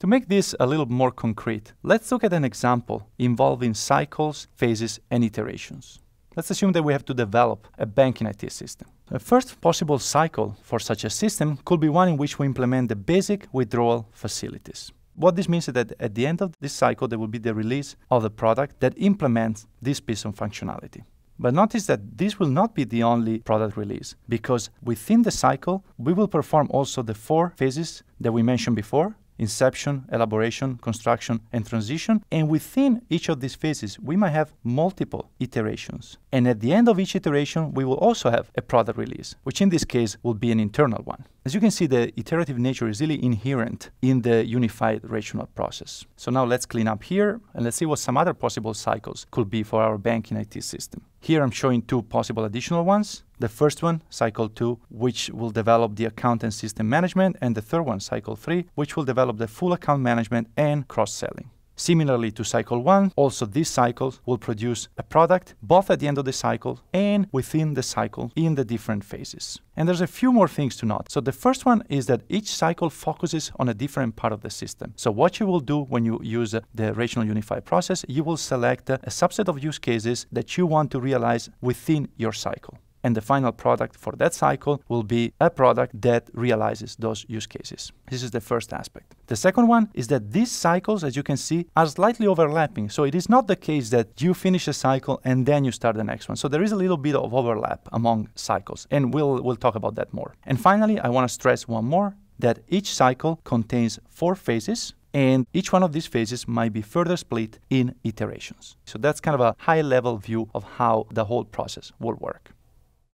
To make this a little more concrete, let's look at an example involving cycles, phases, and iterations. Let's assume that we have to develop a banking IT system. A first possible cycle for such a system could be one in which we implement the basic withdrawal facilities. What this means is that at the end of this cycle, there will be the release of the product that implements this piece of functionality. But notice that this will not be the only product release, because within the cycle, we will perform also the four phases that we mentioned before, inception, elaboration, construction, and transition. And within each of these phases, we might have multiple iterations. And at the end of each iteration, we will also have a product release, which in this case will be an internal one. As you can see, the iterative nature is really inherent in the unified rational process. So now let's clean up here and let's see what some other possible cycles could be for our banking IT system. Here I'm showing two possible additional ones. The first one, cycle two, which will develop the account and system management, and the third one, cycle three, which will develop the full account management and cross-selling. Similarly to cycle 1, also this cycle will produce a product both at the end of the cycle and within the cycle in the different phases. And there's a few more things to note. So the first one is that each cycle focuses on a different part of the system. So what you will do when you use uh, the rational Unified process, you will select uh, a subset of use cases that you want to realize within your cycle. And the final product for that cycle will be a product that realizes those use cases. This is the first aspect. The second one is that these cycles, as you can see, are slightly overlapping. So it is not the case that you finish a cycle and then you start the next one. So there is a little bit of overlap among cycles, and we'll, we'll talk about that more. And finally, I want to stress one more that each cycle contains four phases and each one of these phases might be further split in iterations. So that's kind of a high level view of how the whole process will work.